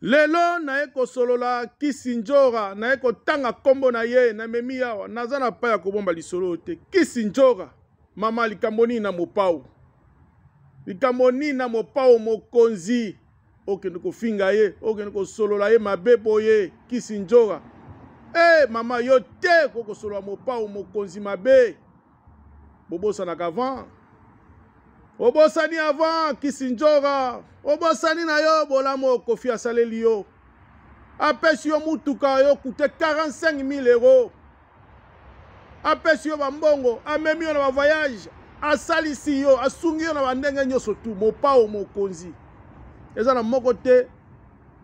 lelo naye kosolola kisi njora naye kotanga nkombo na ye namemi awa naza na pai ya kobomba lisolo te kisi njora mama likambo nini na mopau likambo nini na mopau mokonzi okende kofinga ye okende kosolola ye mabe boye kisi njora e eh, hey, mama yo te kokosolola mopau mokonzi mabe bobosanaka avant obosani avant kisinjora obosani na yo bolamu okofi asaleli yo apesi yo mutuka yo kute 45 000 euro apesi yo bambongo amemi yo na bavoyage asalisi yo asungi yo na bandenge nyonso tu mopao mokonzi eza na moko te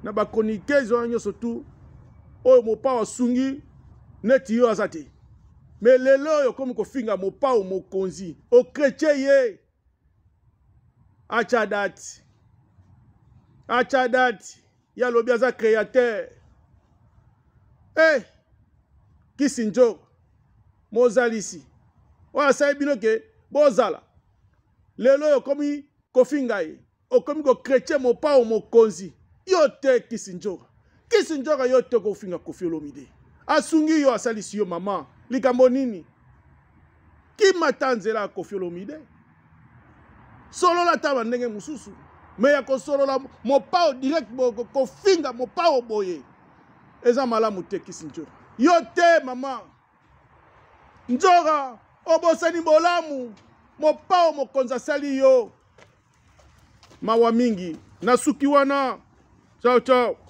na bakonikezi wana nyonso tu oyo mopao asungi neti yo aza te me lelo oyo okomi kofinga mopao mokonzi okretye ye acha dati acha dati ye alobi aza créateur e eh, kisinjo mozalisi oyo asali bino ke bozala lelo oyo okomi kofi ngai okomi kokretien mopao mokonzi yo te kisinjoka kisinjoka yo te kofinga kofi olomide asungi yo asalisi yo mama likambo nini kimata nzela ya kofi olomide solola ata bandenge mosusu me ya kosolola mopao direct kofinga mopao boye eza malamu te kisi nzora yo te mama nzora obosani bolamu mopao mokonzi asali yo mawa mingi na suki wana chao chao